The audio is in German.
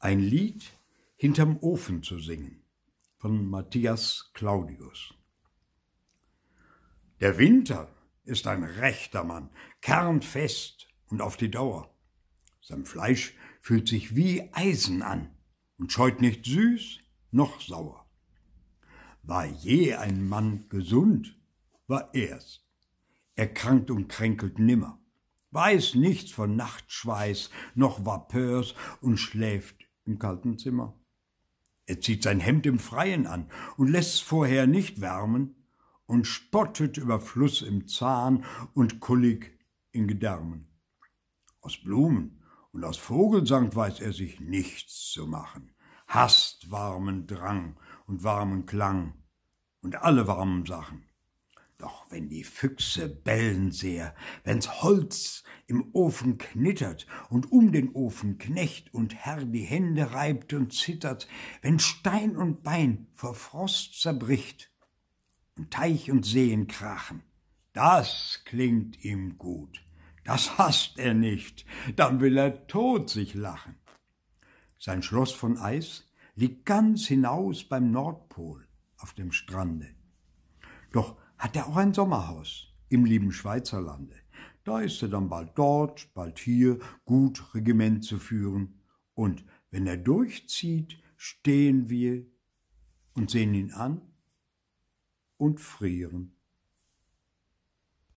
ein Lied hinterm Ofen zu singen von Matthias Claudius. Der Winter ist ein rechter Mann, kernfest und auf die Dauer. Sein Fleisch fühlt sich wie Eisen an und scheut nicht süß noch sauer. War je ein Mann gesund, war er's. Er krankt und kränkelt nimmer, weiß nichts von Nachtschweiß noch Vapeurs und schläft im kalten Zimmer. Er zieht sein Hemd im Freien an und lässt vorher nicht wärmen und spottet über Fluss im Zahn und Kullig in Gedärmen. Aus Blumen und aus Vogelsang weiß er sich nichts zu machen, hasst warmen Drang und warmen Klang und alle warmen Sachen. Doch wenn die Füchse bellen sehr, wenn's Holz im Ofen knittert und um den Ofen Knecht und Herr die Hände reibt und zittert, wenn Stein und Bein vor Frost zerbricht und Teich und Seen krachen, das klingt ihm gut. Das hasst er nicht, dann will er tot sich lachen. Sein Schloss von Eis liegt ganz hinaus beim Nordpol auf dem Strande. Doch hat er auch ein Sommerhaus im lieben Schweizerlande. Da ist er dann bald dort, bald hier, gut Regiment zu führen. Und wenn er durchzieht, stehen wir und sehen ihn an und frieren.